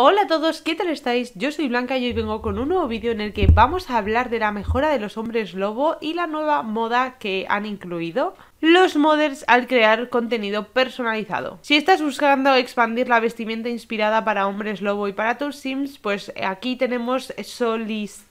Hola a todos, ¿qué tal estáis? Yo soy Blanca y hoy vengo con un nuevo vídeo en el que vamos a hablar de la mejora de los hombres lobo y la nueva moda que han incluido los modders al crear contenido personalizado. Si estás buscando expandir la vestimenta inspirada para hombres lobo y para tus sims, pues aquí tenemos Solis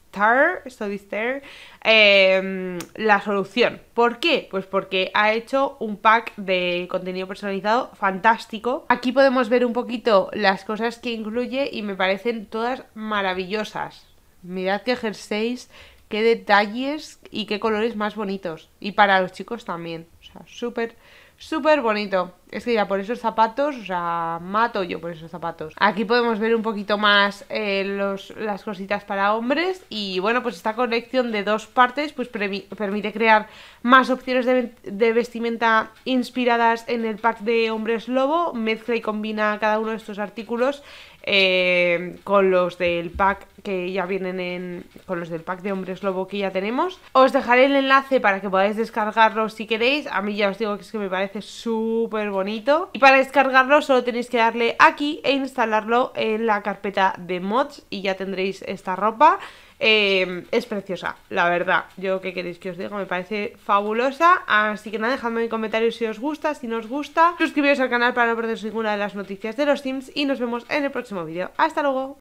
Em, la solución. ¿Por qué? Pues porque ha hecho un pack de contenido personalizado fantástico. Aquí podemos ver un poquito las cosas que incluye y me parecen todas maravillosas. Mirad qué ejercéis, qué detalles y qué colores más bonitos. Y para los chicos también. O sea, súper, Súper bonito. Es que ya por esos zapatos, o sea, mato yo por esos zapatos. Aquí podemos ver un poquito más eh, los, las cositas para hombres. Y bueno, pues esta colección de dos partes pues permite crear más opciones de, de, vestimenta inspiradas en el pack de hombres lobo. Mezcla y combina cada uno de estos artículos eh, con los del pack que ya vienen en, con los del pack de hombres lobo que ya tenemos. Os dejaré el enlace para que podáis descargarlo si queréis. A mí ya os digo que es que me parece súper bonito. Y para descargarlo solo tenéis que darle aquí e instalarlo en la carpeta de mods y ya tendréis esta ropa. Em, es preciosa, la verdad. Yo que queréis que os diga, me parece fabulosa. Así que nada, dejadme en comentarios si os gusta, si no os gusta. Suscribiros al canal para no perderos ninguna de las noticias de los Sims y nos vemos en el próximo vídeo. ¡Hasta luego!